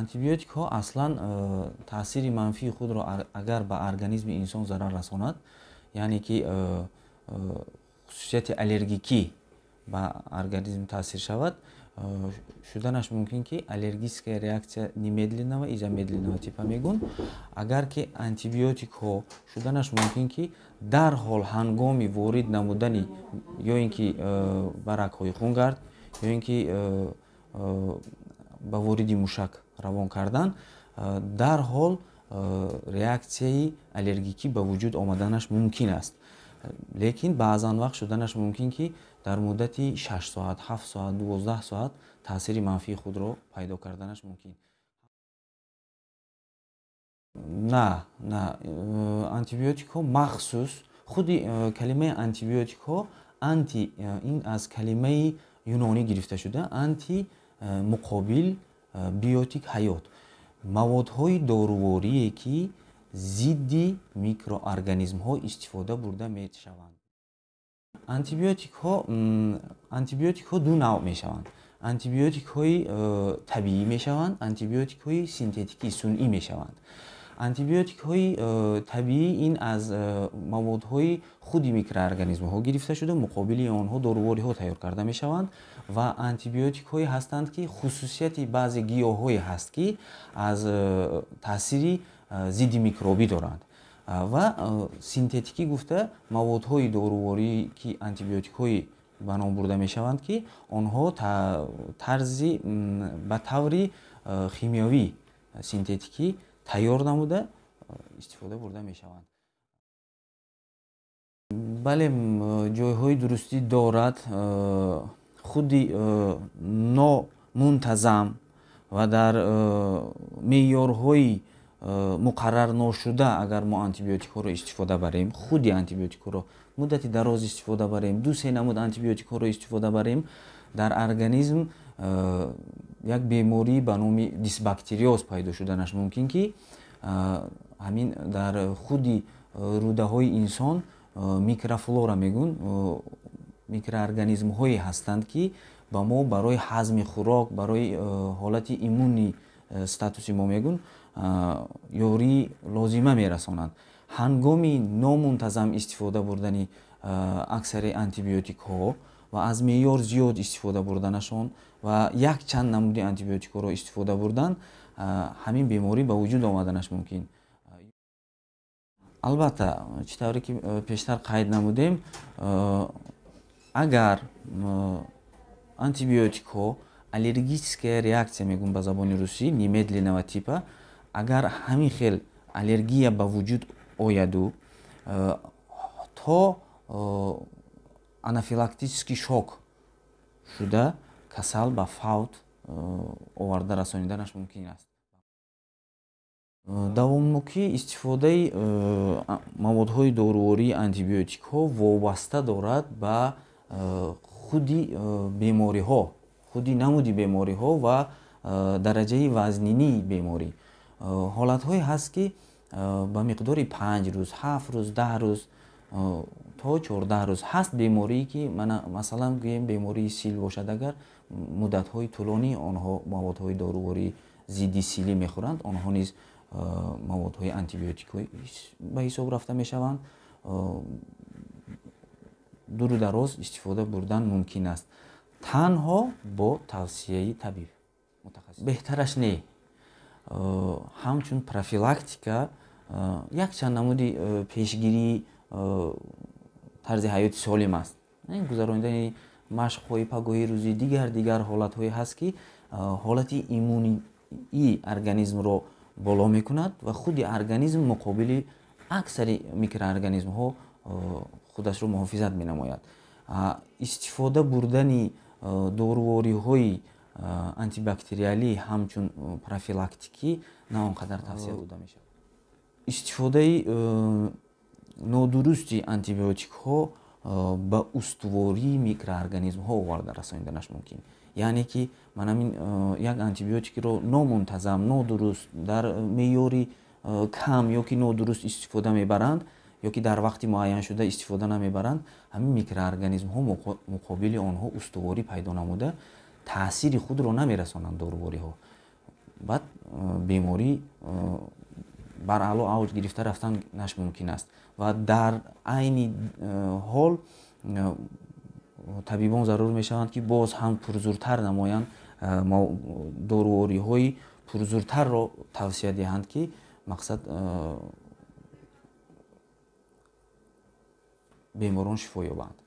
антибиотикҳо аслан э, таъсири манфии худро агар ба организми инсон зарар расонад яъне ки э, э, хусусияти аллергикӣ ба организм таъсир шавад шуданаш мумкин ки аллергическая реакция немедленного и замедленного типа мегун агар ки антибиотикҳо шуданаш мумкин ки дарҳол ҳангоми ворид намудани ё ин ки ба рагҳои хунгард ё ин ки ба вориди мушак равон кардан э, дарҳол э, реаксияи аллергикӣ ба вуҷуд омаданаш мумкин аст э, лекин баъзан вақт шуданаш мумкин ки дар муддати шаш соат ҳафт соат дувоздаҳ соат таъсири манфии худро пайдо карданаш мумкин на на антибиотикҳо махсус худи калимаи антибиотикҳо анти ин аз калимаи юнонӣ гирифта шуда анти муқобил биотик ҳаёт маводҳои дорувориие ки зидди микроорганизмҳо истифода бурда мешаванд антибиотикҳо антибиотикҳо ду нав мешаванд антибиотикҳои э, табиӣ мешаванд антибиотикҳои синтетикии сунъӣ мешаванд антибиотикҳои э, табиӣ ин аз э, маводҳои худи микроорганизмҳо гирифта шуда муқобили онҳо дорувориҳо тайёр карда мешаванд ва антибиотикҳое ҳастанд ки хусусияти баъзе гиёҳҳое ҳаст ки аз э, таъсири зидди микробӣ доранд ва синтетикӣ гуфта маводҳои дорувори ки антибиотикҳои ба ном бурда мешаванд ки онҳо тарзи ба таври химиёвӣ синтетикӣ тайёр намуда истифода бурда мешаванд бале ҷойҳои дурустӣ дорад э, худи э, номунтазам ва дар э, меъёрҳои муқаррар ношуда агар мо антибиотикҳоро истифода барем худи антибиотикҳоро муддати дароз истифода барем дусе намуд антибиотикҳоро истифода барем дар организм Э, як беморӣ ба номи дисбактериоз пайдо шуданаш мумкин ки э, ҳамин дар худи э, рудаҳои инсон микрофлора мегӯн микроорганизмҳое ҳастанд ки ба мо барои ҳазми хӯрок барои ҳолати иммуни статуси мо мегӯн ёри лозима мерасонанд ҳангоми номунтазам истифода бурдани аксари антибиотикҳо ва аз меъёр зиёд истифода бурданашон ва як чанд намуди антибиотикоро истифода бурдан ҳамин беморӣ ба вуҷуд омаданаш мумкин албатта чӣ тавре ки пештар қайд намудем агар антибиотикҳо аллергическая реакция мегӯем ба забони русӣ немедленного типа агар ҳамин хел аллергия ба вуҷуд ояду то анафилактический шок шуда касал ба фавт э, оварда расониданаш мумкин аст э, давомнокӣ истифодаи э, маводҳои доруории антибиотикҳо вобаста дорад ба худи бемориҳо худи намуди бемориҳо ва дараҷаи вазнинии беморӣ ҳолатҳое ҳаст ки ба миқдори панҷ рӯз ҳафт рӯз даҳ рӯз Э, то чордаҳ рӯз ҳаст бемории ки масалан гӯем бемории сил бошад агар муддатҳои тӯлони онҳо маводҳои дорувори зидди силӣ мехӯранд онҳо низ э, маводҳои антибиотикҳои ба ҳисоб рафта мешаванд э, дуру дароз истифода бурдан мумкин аст танҳо бо тавсияи табиб беҳтараш не ҳамчун профилактика якчанд намуди пешгирии Э, тарзи ҳаёти солим аст э, гузаронидани машқҳои пагоҳи рӯзи дигар дигар ҳолатҳое ҳаст ки э, ҳолати иммунии организмро боло мекунад ва худи организм муқобили аксари микроорганизмҳо худашро муҳофизат менамояд истифода бурдани доруворӣҳои антибактериалӣ ҳамчун профилактикӣ на он қадар тавсия дода мешавад истифодаи нодурусти антибиотикҳо ба устувории микроорганизмҳо оварда расонидааш мумкин яъне ки ман амин як антибиотикро номунтазам нодуруст дар меъёри кам ёки нодуруст истифода мебаранд ёки дар вақти муайяншуда истифода намебаранд ҳамин микроорганизмҳо муқобили онҳо устуворӣ пайдо намуда таъсири худро намерасонанд доруворио бад беморӣ бар аъло авҷ гирифта рафтанаш мумкин аст ва дар айни э, ҳол э, табибон зарур мешаванд ки боз ҳам пурзуртар намоянд э, доруориҳои пурзуртарро тавсия диҳанд ки мақсад беморон шифо ёбанд